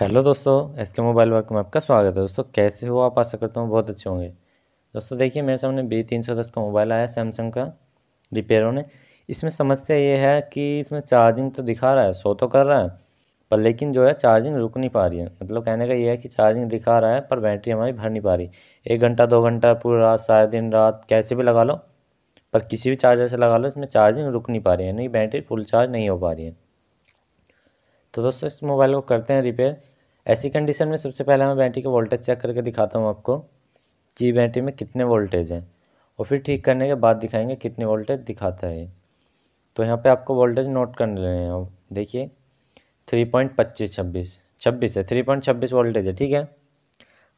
hello दोस्तों S के mobile work में आपका स्वागत है दोस्तों कैसे हो आप आशा करता हूँ बहुत अच्छे होंगे दोस्तों देखिए मेरे सामने बी तीन सौ दस का मोबाइल आया सैमसंग का रिपेयरों ने इसमें समस्या ये है कि इसमें चार्जिंग तो दिखा रहा है सो तो कर रहा है पर लेकिन जो है चार्जिंग रुक नहीं पा रही है मतलब कहने का ये है कि चार्जिंग दिखा रहा है पर बैटरी हमारी भर नहीं पा रही एक घंटा दो घंटा पूरी रात सारे दिन रात कैसे भी लगा लो पर किसी भी चार्जर से लगा लो इसमें चार्जिंग रुक नहीं पा रही है नहीं बैटरी फुल चार्ज नहीं हो पा रही है तो दोस्तों इस मोबाइल को करते हैं रिपेयर ऐसी कंडीशन में सबसे पहले मैं बैटरी का वोल्टेज चेक करके दिखाता हूँ आपको कि बैटरी में कितने वोल्टेज हैं और फिर ठीक करने के बाद दिखाएंगे कितने वोल्टेज दिखाता है तो यहाँ पे आपको वोल्टेज नोट कर लेने हैं अब देखिए थ्री पॉइंट पच्चीस छब्बीस छब्बीस है थ्री पॉइंट छब्बीस वोल्टेज है ठीक है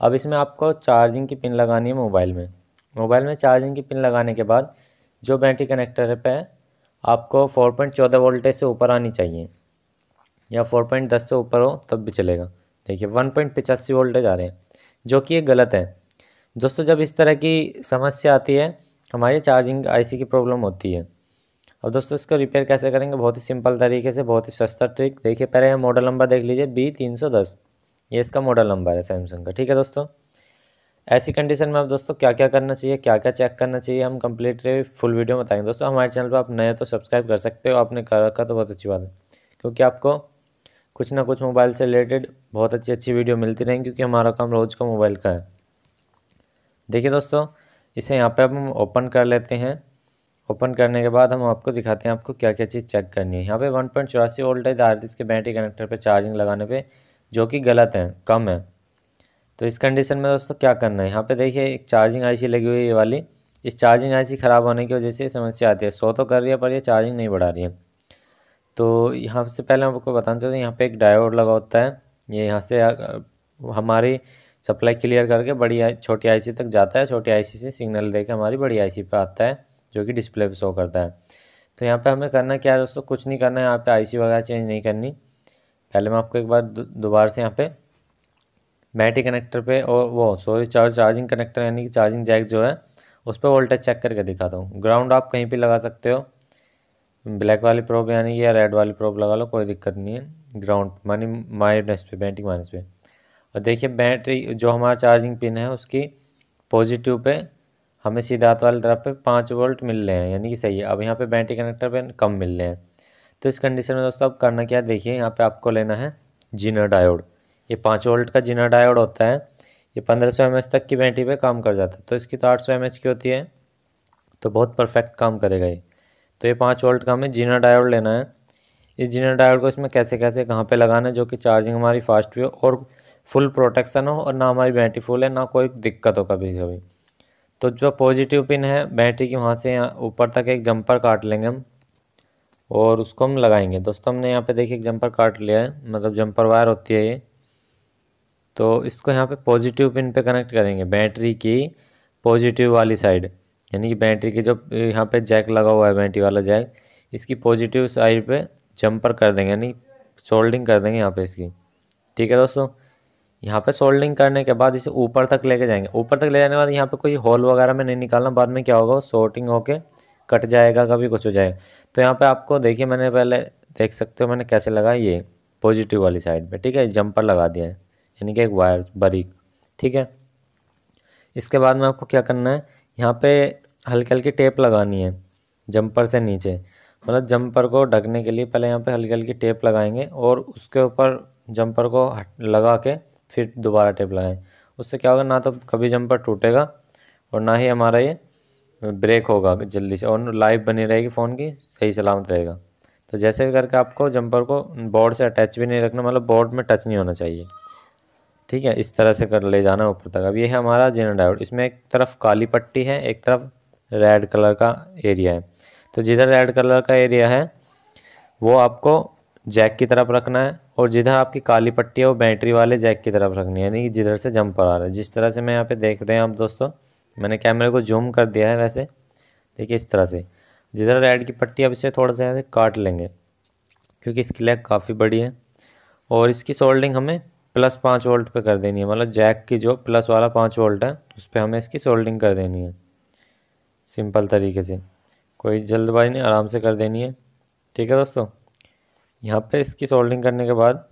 अब इसमें आपको चार्जिंग की पिन लगानी है मोबाइल में मोबाइल में चार्जिंग की पिन लगाने के बाद जो बैटरी कनेक्टर पर पे आपको फोर पॉइंट चौदह वोल्टेज से ऊपर आनी चाहिए या फोर पॉइंट दस से ऊपर हो तब भी चलेगा देखिए वन पॉइंट पिचासी वोल्टेज आ रहे हैं जो कि ये गलत है दोस्तों जब इस तरह की समस्या आती है हमारी चार्जिंग आईसी की प्रॉब्लम होती है अब दोस्तों इसको रिपेयर कैसे करेंगे बहुत ही सिंपल तरीके से बहुत ही सस्ता ट्रिक देखिए पहले मॉडल नंबर देख लीजिए बी तीन सौ दस ये इसका मॉडल नंबर है सैमसंग का ठीक है दोस्तों ऐसी कंडीशन में आप दोस्तों क्या क्या करना चाहिए क्या क्या चेक करना चाहिए हम कंप्लीट फुल वीडियो बताएंगे दोस्तों हमारे चैनल पर आप नए तो सब्सक्राइब कर सकते हो आपने कर रखा तो बहुत अच्छी बात है क्योंकि आपको कुछ ना कुछ मोबाइल से रिलेटेड बहुत अच्छी अच्छी वीडियो मिलती रहेंगी क्योंकि हमारा काम रोज़ का मोबाइल का है देखिए दोस्तों इसे यहाँ पे हम ओपन कर लेते हैं ओपन करने के बाद हम आपको दिखाते हैं आपको क्या क्या चीज़ चेक करनी है यहाँ पे वन पॉइंट चौरासी वोल्टेज आर इसके बैटरी कनेक्टर पर चार्जिंग लगाने पर जो कि गलत है कम है तो इस कंडीशन में दोस्तों क्या करना है यहाँ पर देखिए एक चार्जिंग आई लगी हुई है ये वाली इस चार्जिंग आई ख़राब होने की वजह से समस्या आती है सो तो कर रही है पर यह चार्जिंग नहीं बढ़ा रही है तो यहाँ से पहले हम आपको बताना चाहते हैं यहाँ पे एक डायोड लगा होता है ये यहाँ से हमारी सप्लाई क्लियर करके बड़ी छोटी आईसी तक जाता है छोटी आईसी से सिग्नल देके हमारी बड़ी आईसी पे आता है जो कि डिस्प्ले पे शो करता है तो यहाँ पे हमें करना क्या है दोस्तों कुछ नहीं करना है यहाँ पर आई वगैरह चेंज नहीं करनी पहले मैं आपको एक बार दोबारा से यहाँ पर बैटरी कनेक्टर पर और वो सॉरी चार्ज चार्जिंग कनेक्टर यानी कि चार्जिंग जैक जो है उस पर वोल्टेज चेक करके दिखाता हूँ ग्राउंड आप कहीं पर लगा सकते हो ब्लैक वाली प्रोप यानी या रेड वाली प्रोप लगा लो कोई दिक्कत नहीं है ग्राउंड मानी माइनस पे बैटरी माइनस पे और देखिए बैटरी जो हमारा चार्जिंग पिन है उसकी पॉजिटिव पे हमें हाथ वाली तरफ पे पाँच वोल्ट मिल रहे हैं यानी कि सही है अब यहाँ पे बैटरी कनेक्टर पे कम मिल रहे हैं तो इस कंडीशन में दोस्तों अब करना क्या देखिए यहाँ पर आपको लेना है जीना डायोड ये पाँच वोल्ट का जीना डायोड होता है ये पंद्रह सौ एम तक की बैटरी पर काम कर जाता है तो इसकी तो आठ सौ एम की होती है तो बहुत परफेक्ट काम करेगा ये तो ये पाँच वोल्ट का हमें जीना डायोड लेना है इस जीना डायोड को इसमें कैसे कैसे कहाँ पे लगाना है जो कि चार्जिंग हमारी फास्ट भी हो और फुल प्रोटेक्शन हो और ना हमारी बैटरी फुल है ना कोई दिक्कत हो कभी कभी तो जो पॉजिटिव पिन है बैटरी की वहाँ से ऊपर तक एक जंपर काट लेंगे हम और उसको हम लगाएंगे दोस्तों हमने यहाँ पे देखिए एक जंपर काट लिया है मतलब जंपर वायर होती है ये तो इसको यहाँ पे पॉजिटिव पिन पे कनेक्ट करेंगे बैटरी की पॉजिटिव वाली साइड यानी कि बैटरी के जो यहाँ पे जैक लगा हुआ है बैटरी वाला जैक इसकी पॉजिटिव साइड पे जंपर कर देंगे यानी सोल्डिंग कर देंगे यहाँ पे इसकी ठीक है दोस्तों यहाँ पे सोल्डिंग करने के बाद इसे ऊपर तक लेके जाएंगे ऊपर तक ले जाने के बाद यहाँ पे कोई होल वगैरह में नहीं निकालना बाद में क्या होगा शॉर्टिंग होके कट जाएगा कभी कुछ हो जाएगा तो यहाँ पर आपको देखिए मैंने पहले देख सकते हो मैंने कैसे लगा ये पॉजिटिव वाली साइड पर ठीक है जंपर लगा दिया है यानी कि एक वायर बरीक ठीक है इसके बाद में आपको क्या करना है यहाँ पे हल्की हल्की टेप लगानी है जंपर से नीचे मतलब जंपर को ढकने के लिए पहले यहाँ पे हल्की हल्की टेप लगाएंगे और उसके ऊपर जंपर को लगा के फिर दोबारा टेप लगाएं उससे क्या होगा ना तो कभी जंपर टूटेगा और ना ही हमारा ये ब्रेक होगा जल्दी से और लाइव बनी रहेगी फ़ोन की सही सलामत रहेगा तो जैसे भी करके आपको जंपर को बोर्ड से अटैच भी नहीं रखना मतलब बोर्ड में टच नहीं होना चाहिए ठीक है इस तरह से कर ले जाना है ऊपर तक अब ये है हमारा डायोड इसमें एक तरफ काली पट्टी है एक तरफ रेड कलर का एरिया है तो जिधर रेड कलर का एरिया है वो आपको जैक की तरफ रखना है और जिधर आपकी काली पट्टी है वो बैटरी वाले जैक की तरफ रखनी है यानी कि जिधर से जंपर आ रहा है जिस तरह से मैं यहाँ पे देख रहे हैं आप दोस्तों मैंने कैमरे को जूम कर दिया है वैसे देखिए इस तरह से जिधर रेड की पट्टी अब इसे थोड़ा सा काट लेंगे क्योंकि इसकी लेग काफ़ी बड़ी है और इसकी सोल्डिंग हमें प्लस पाँच वोल्ट पे कर देनी है मतलब जैक की जो प्लस वाला पाँच वोल्ट है उस पर हमें इसकी सोल्डिंग कर देनी है सिंपल तरीके से कोई जल्दबाजी नहीं आराम से कर देनी है ठीक है दोस्तों यहाँ पे इसकी सोल्डिंग करने के बाद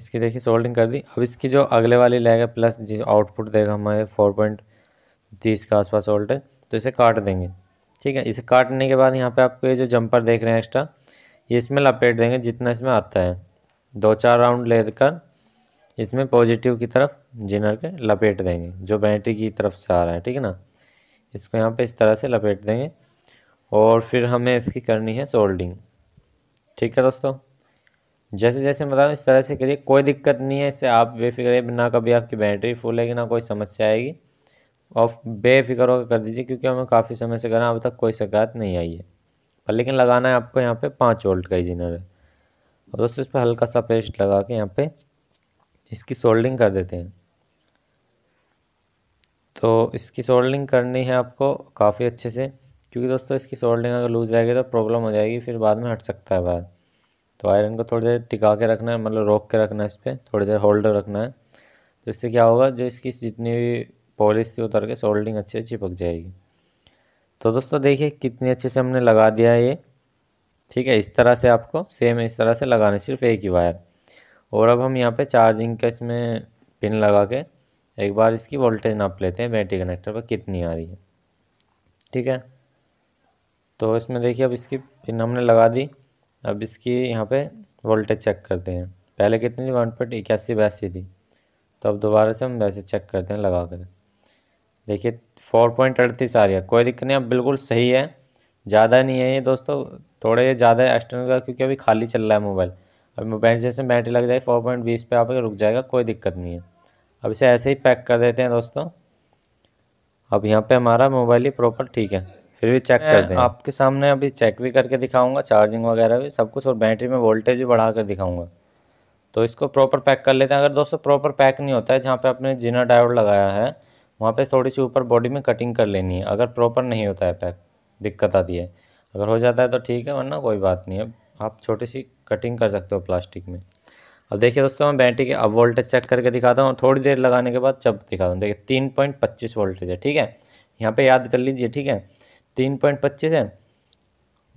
इसकी देखिए सोल्डिंग कर दी अब इसकी जो अगले वाली लैग है प्लस जो आउटपुट देगा हमारे फोर पॉइंट तीस के आसपास वोल्ट है तो इसे काट देंगे ठीक है इसे काटने के बाद यहाँ पे आपको ये जो जंपर देख रहे हैं एक्स्ट्रा ये इसमें लपेट देंगे जितना इसमें आता है दो चार राउंड लेकर इसमें पॉजिटिव की तरफ जिनर के लपेट देंगे जो बैटरी की तरफ से आ रहा है ठीक है ना इसको यहाँ पे इस तरह से लपेट देंगे और फिर हमें इसकी करनी है सोल्डिंग ठीक है दोस्तों जैसे जैसे बता इस तरह से करिए कोई दिक्कत नहीं है इससे आप बेफिक्र ना कभी आपकी बैटरी फुल है ना कोई समस्या आएगी और बेफिक्र होकर कर दीजिए क्योंकि हमें काफ़ी समय से करा अब तक कोई शिकायत नहीं आई है पर लेकिन लगाना है आपको यहाँ पे पाँच वोल्ट का ही जिनर है और दोस्तों इस पर हल्का सा पेस्ट लगा के यहाँ पे इसकी सोल्डिंग कर देते हैं तो इसकी सोल्डिंग करनी है आपको काफ़ी अच्छे से क्योंकि दोस्तों इसकी सोल्डिंग अगर लूज रहेगी तो प्रॉब्लम हो जाएगी फिर बाद में हट सकता है बाहर तो आयरन को थोड़ी देर टिका के रखना है मतलब रोक के रखना है इस पर थोड़ी देर होल्ड रखना है तो इससे क्या होगा जो इसकी जितनी भी पॉलिश थी उतर के सोल्डिंग अच्छे से चिपक जाएगी तो दोस्तों देखिए कितने अच्छे से हमने लगा दिया है ये ठीक है इस तरह से आपको सेम इस तरह से लगाना सिर्फ एक ही वायर और अब हम यहाँ पे चार्जिंग का इसमें पिन लगा के एक बार इसकी वोल्टेज नाप लेते हैं बैटरी कनेक्टर पर कितनी आ रही है ठीक है तो इसमें देखिए अब इसकी पिन हमने लगा दी अब इसकी यहाँ पे वोल्टेज चेक करते हैं पहले कितनी थी वन पॉइंट इक्यासी बयासी थी तो अब दोबारा से हम वैसे चेक करते हैं लगा कर देखिए फोर पॉइंट अड़तीस आ रही है कोई दिक्कत नहीं अब बिल्कुल सही है ज़्यादा नहीं है ये दोस्तों थोड़े ज़्यादा एक्सटर्नल का क्योंकि अभी खाली चल रहा है मोबाइल अभी मोबाइल जैसे बैटरी लग जाए फोर पॉइंट बीस पर आप रुक जाएगा कोई दिक्कत नहीं है अब इसे ऐसे ही पैक कर देते हैं दोस्तों अब यहाँ पे हमारा मोबाइल ही प्रॉपर ठीक है फिर भी चेक कर दें आपके सामने अभी चेक भी करके दिखाऊंगा चार्जिंग वगैरह भी सब कुछ और बैटरी में वोल्टेज भी बढ़ा कर दिखाऊँगा तो इसको प्रॉपर पैक कर लेते हैं अगर दोस्तों प्रॉपर पैक नहीं होता है जहाँ पे आपने जिना डायोड लगाया है वहाँ पे थोड़ी सी ऊपर बॉडी में कटिंग कर लेनी है अगर प्रॉपर नहीं होता है पैक दिक्कत आती है अगर हो जाता है तो ठीक है वरना कोई बात नहीं है आप छोटी सी कटिंग कर सकते हो प्लास्टिक में अब देखिए दोस्तों मैं बैटरी के अब वोल्टेज चेक करके दिखाता हूँ थोड़ी देर लगाने के बाद जब दिखाता हूँ देखिए तीन पॉइंट पच्चीस वोल्टेज है ठीक है यहाँ पे याद कर लीजिए ठीक है तीन पॉइंट पच्चीस है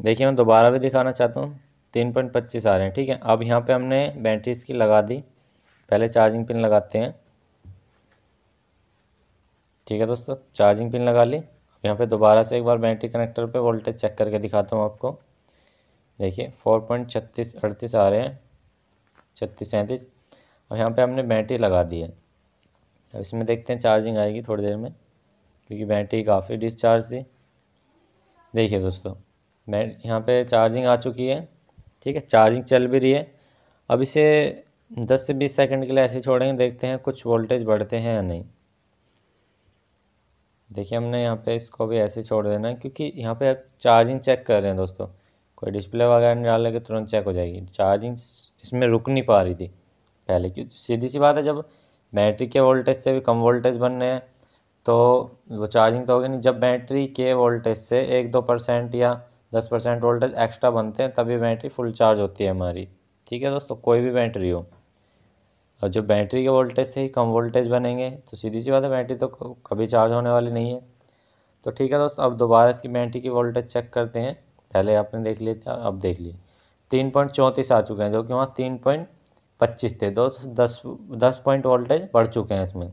देखिए मैं दोबारा भी दिखाना चाहता हूँ तीन पॉइंट पच्चीस आ रहे हैं ठीक है अब यहाँ पर हमने बैटरी इसकी लगा दी पहले चार्जिंग पिन लगाते हैं ठीक है दोस्तों चार्जिंग पिन लगा ली यहाँ पे दोबारा से एक बार बैटरी कनेक्टर पे वोल्टेज चेक करके दिखाता हूँ आपको देखिए फोर पॉइंट छत्तीस अड़तीस आ रहे हैं छत्तीस सैंतीस और यहाँ पे हमने बैटरी लगा दी है अब इसमें देखते हैं चार्जिंग आएगी थोड़ी देर में क्योंकि बैटरी काफ़ी डिस्चार्ज थी देखिए दोस्तों मैं यहाँ पर चार्जिंग आ चुकी है ठीक है चार्जिंग चल भी रही है अब इसे दस से बीस सेकेंड के लिए ऐसे छोड़ेंगे देखते हैं कुछ वोल्टेज बढ़ते हैं या नहीं देखिए हमने यहाँ पे इसको भी ऐसे छोड़ देना है क्योंकि यहाँ पे आप चार्जिंग चेक कर रहे हैं दोस्तों कोई डिस्प्ले वगैरह नहीं डालेंगे तो तुरंत चेक हो जाएगी चार्जिंग इसमें रुक नहीं पा रही थी पहले क्यों सीधी सी बात है जब बैटरी के वोल्टेज से भी कम वोल्टेज बन रहे हैं तो वो चार्जिंग तो होगी नहीं जब बैटरी के वोल्टेज से एक दो परसेंट या दस परसेंट वोल्टेज एक्स्ट्रा बनते हैं तभी बैटरी फुल चार्ज होती है हमारी ठीक है दोस्तों कोई भी बैटरी हो और जो बैटरी के वोल्टेज से ही कम वोल्टेज बनेंगे तो सीधी सी बात है बैटरी तो कभी चार्ज होने वाली नहीं है तो ठीक है दोस्तों अब दोबारा इसकी बैटरी की वोल्टेज चेक करते हैं पहले आपने देख लिया था अब देख लिए तीन पॉइंट चौंतीस आ चुके हैं जो कि वहाँ तीन पॉइंट पच्चीस थे दो दस दस पॉइंट वोल्टेज बढ़ चुके हैं इसमें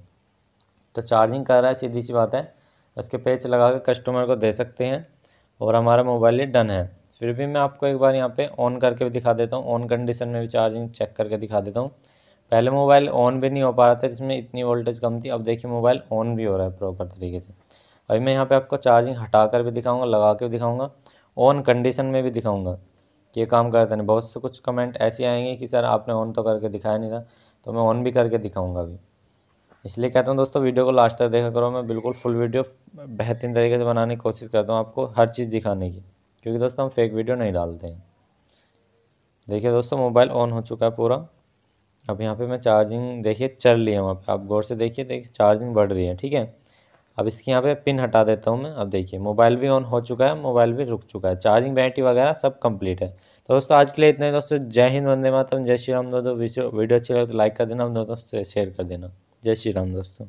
तो चार्जिंग कर रहा है सीधी सी बात है इसके पेच लगा के कस्टमर को दे सकते हैं और हमारा मोबाइल ये डन है फिर भी मैं आपको एक बार यहाँ पे ऑन करके भी दिखा देता हूँ ऑन कंडीशन में भी चार्जिंग चेक करके दिखा देता हूँ पहले मोबाइल ऑन भी नहीं हो पा रहा था इसमें इतनी वोल्टेज कम थी अब देखिए मोबाइल ऑन भी हो रहा है प्रॉपर तरीके से अभी मैं यहाँ पे आपको चार्जिंग हटा कर भी दिखाऊंगा लगा के भी दिखाऊंगा ऑन कंडीशन में भी दिखाऊंगा कि ये काम करते नहीं बहुत से कुछ कमेंट ऐसे आएंगे कि सर आपने ऑन तो करके दिखाया नहीं था तो मैं ऑन भी करके दिखाऊँगा अभी इसलिए कहता हूँ दोस्तों वीडियो को लास्ट तक देखा करो मैं बिल्कुल फुल वीडियो बेहतरीन तरीके से बनाने की कोशिश करता हूँ आपको हर चीज़ दिखाने की क्योंकि दोस्तों हम फेक वीडियो नहीं डालते हैं देखिए दोस्तों मोबाइल ऑन हो चुका है पूरा अब यहाँ पे मैं चार्जिंग देखिए चल रही है वहाँ पे आप गौर से देखिए देखिए चार्जिंग बढ़ रही है ठीक है अब इसकी यहाँ पे पिन हटा देता हूँ मैं अब देखिए मोबाइल भी ऑन हो चुका है मोबाइल भी रुक चुका है चार्जिंग बैटरी वगैरह सब कंप्लीट है तो दोस्तों आज के लिए इतने दोस्तों जय हिंद वंदे मातरम जय श्री राम दोस्तों वीडियो अच्छी लगे तो लाइक कर देना दोस्तों शेयर कर देना जय श्री राम दोस्तों